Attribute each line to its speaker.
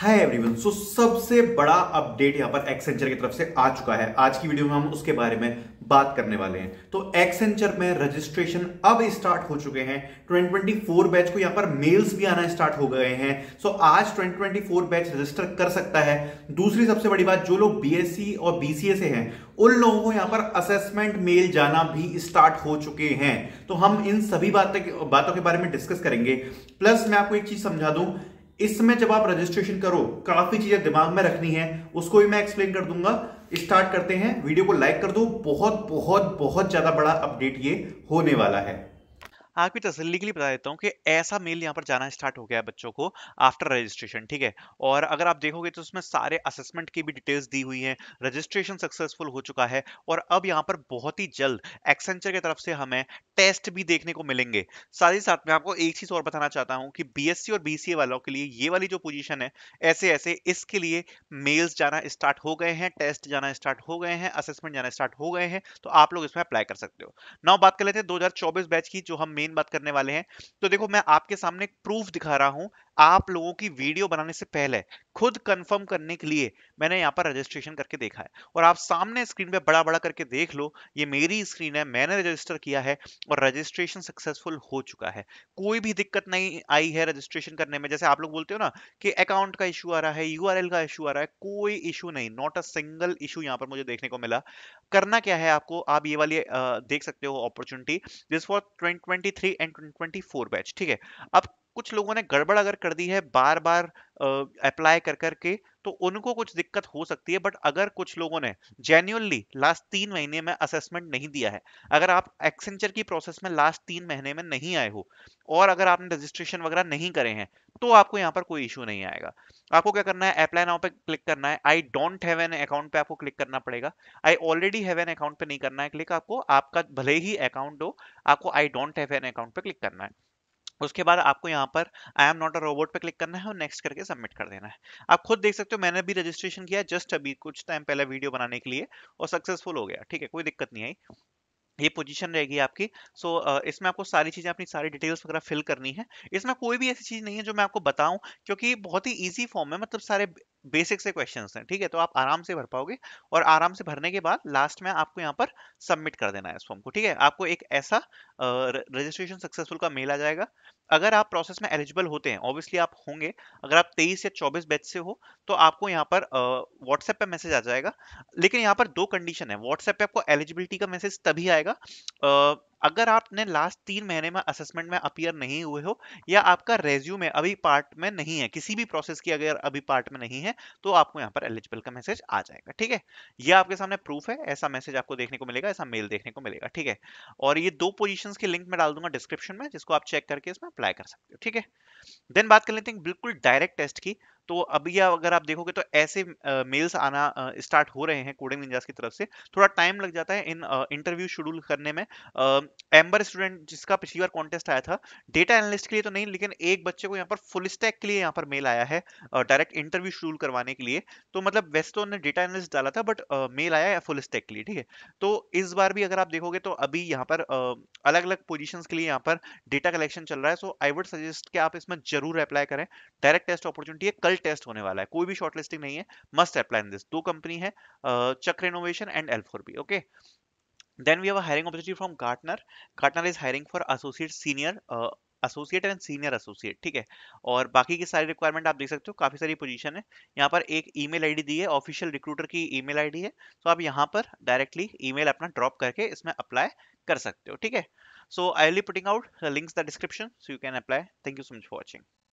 Speaker 1: hi everyone so सबसे बड़ा update यहां पर एक्सेंचर की तरफ से आ चुका है आज की वीडियो में हम उसके बारे में बात करने वाले हैं तो एक्सेंचर में रजिस्ट्रेशन अब स्टार्ट हो चुके हैं 2024 बैच को यहां पर मेल्स भी आना स्टार्ट हो गए हैं सो so, आज 2024 बैच रजिस्टर कर सकता है दूसरी सबसे बड़ी बात जो लोग बी e और बी से e हैं उन लोगों को यहां पर असेसमेंट मेल जाना भी स्टार्ट हो चुके हैं तो हम इन सभी बातों बातों के बारे में डिस्कस करेंगे प्लस मैं आपको एक चीज समझा दूं इसमें जब आप रजिस्ट्रेशन करो काफी चीजें दिमाग में रखनी है उसको भी मैं एक्सप्लेन कर दूंगा स्टार्ट करते हैं वीडियो को लाइक कर दो बहुत बहुत बहुत ज्यादा बड़ा अपडेट ये होने वाला है आपकी तसली के लिए बता देता हूँ कि ऐसा मेल यहाँ पर जाना स्टार्ट हो गया है बच्चों को आफ्टर रजिस्ट्रेशन ठीक है और अगर आप देखोगे तो उसमें सारे असेसमेंट की भी डिटेल्स दी हुई है रजिस्ट्रेशन सक्सेसफुल हो चुका है और अब यहाँ पर बहुत ही जल्द एक्सेंचर की तरफ से हमें टेस्ट भी देखने को मिलेंगे साथ ही साथ में आपको एक चीज और बताना चाहता हूँ कि बी और बी वालों के लिए ये वाली जो पोजीशन है ऐसे ऐसे इसके लिए मेल्स जाना स्टार्ट हो गए हैं टेस्ट जाना स्टार्ट हो गए हैं असेसमेंट जाना स्टार्ट हो गए हैं तो आप लोग इसमें अप्लाई कर सकते हो नाउ बात कर लेते हैं दो बैच की जो हम मेन मेन बात करने वाले हैं तो देखो मैं आपके सामने प्रूफ दिखा रहा हूं आप लोगों की वीडियो बनाने से पहले खुद कंफर्म करने के लिए मैंने यहाँ पर रजिस्ट्रेशन करके देखा है और आप सामने स्क्रीन पे बड़ा बड़ा करके देख लो ये मेरी स्क्रीन है मैंने रजिस्टर किया है और रजिस्ट्रेशन सक्सेसफुल हो चुका है कोई भी दिक्कत नहीं आई है रजिस्ट्रेशन करने में जैसे आप लोग बोलते हो ना कि अकाउंट का इशू आ रहा है यू का इशू आ रहा है कोई इशू नहीं नॉट अ सिंगल इशू यहाँ पर मुझे देखने को मिला करना क्या है आपको आप ये वाली देख सकते हो opportunity this for twenty and twenty batch ठीक है अब कुछ लोगों ने गड़बड़ अगर कर दी है बार बार अप्लाई कर करके तो उनको कुछ दिक्कत हो सकती है बट अगर कुछ लोगों ने जेन्यूनली लास्ट तीन महीने में असेसमेंट नहीं दिया है अगर आप एक्सेंचर की प्रोसेस में लास्ट तीन महीने में नहीं आए हो और अगर आपने रजिस्ट्रेशन वगैरह नहीं करे हैं तो आपको यहाँ पर कोई इशू नहीं आएगा आपको क्या करना है अप्लाई नाउ पे क्लिक करना है I don't have an account पे आपको क्लिक करना पड़ेगा I already have an account पे नहीं करना है क्लिक आपको आपका भले ही अकाउंट हो आपको I don't have an account पे क्लिक करना है उसके बाद आपको यहाँ पर I am not a robot पे क्लिक करना है और नेक्स्ट करके सबमिट कर देना है आप खुद देख सकते हो मैंने भी रजिस्ट्रेशन किया जस्ट अभी कुछ टाइम पहले वीडियो बनाने के लिए और सक्सेसफुल हो गया ठीक है कोई दिक्कत नहीं आई ये पोजीशन रहेगी आपकी सो so, uh, इसमें आपको सारी चीज़ें अपनी सारी डिटेल्स वगैरह फिल करनी है इसमें कोई भी ऐसी चीज़ नहीं है जो मैं आपको बताऊं क्योंकि बहुत ही इजी फॉर्म है मतलब सारे बेसिक से क्वेश्चन हैं ठीक है तो आप आराम से भर पाओगे और आराम से भरने के बाद लास्ट में आपको यहाँ पर सबमिट कर देना है इस फॉर्म को ठीक है आपको एक ऐसा रजिस्ट्रेशन सक्सेसफुल का मेल आ जाएगा अगर आप प्रोसेस में एलिजिबल होते हैं ऑब्वियसली आप होंगे अगर आप 23 या 24 बैच से हो तो आपको यहाँ पर व्हाट्सएप पे मैसेज आ जाएगा लेकिन यहाँ पर दो कंडीशन है व्हाट्सएप पे आपको एलिजिबिलिटी का मैसेज तभी आएगा अगर आपने लास्ट तीन महीने में असेसमेंट में अपियर नहीं हुए हो या आपका रेज्यूमे अभी पार्ट में नहीं है किसी भी प्रोसेस की अगर अभी पार्ट में नहीं है तो आपको यहाँ पर एलिजिबल का मैसेज आ जाएगा ठीक है ये आपके सामने प्रूफ है ऐसा मैसेज आपको देखने को मिलेगा ऐसा मेल देखने को मिलेगा ठीक है और ये दो पोजिशन के लिंक में डाल दूंगा डिस्क्रिप्शन में जिसको आप चेक करके इसमें अप्लाई कर सकते हो ठीक है देन बात कर लेते हैं बिल्कुल डायरेक्ट टेस्ट की तो अभी अगर आप देखोगे तो ऐसे मेल्स आना स्टार्ट हो रहे हैं कोडिंग निंजास की तरफ से थोड़ा टाइम लग जाता है इन इंटरव्यू शेड्यूल करने में एम्बर स्टूडेंट जिसका पिछली बार कॉन्टेस्ट आया था डेटा एनालिस्ट के लिए तो नहीं लेकिन एक बच्चे को यहाँ पर फुल स्टैक के लिए यहाँ पर मेल आया है डायरेक्ट इंटरव्यू शेड्यूल करवाने के लिए तो मतलब वैसे तो उन्होंने डेटा एनालिस्ट डाला था बट मेल आया है फुल स्टैक के लिए ठीक है तो इस बार भी अगर आप देखोगे तो अभी यहाँ पर अलग अलग पोजिशन के लिए यहाँ पर डेटा कलेक्शन चल रहा है सो आई वुड सजेस्ट कि आप इसमें जरूर अप्लाई करें डायरेक्ट टेस्ट अपॉर्चुनिटी है कल टेस्ट होने वाला है कोई भी शॉर्टलिस्टिंग नहीं है मस्ट अप्लाई इन दिस दो कंपनी है Chakra Innovation and L okay then we have a hiring opportunity from Gartner Gartner is hiring for associate senior associate and senior associate ठीक है और बाकी की सारी रिक्वायरमेंट आप देख सकते हो काफी सारी पोजीशन है यहाँ पर एक ईमेल आईडी दी है ऑफिशियल रिक्रूटर की ईमेल आईडी है तो आप यहाँ पर डायरेक्टली ईमेल अपना ड्रॉप करके इसमें अप्लाई कर सकते हो ठीक है so I will putting out links the description so you can apply thank you so much for watching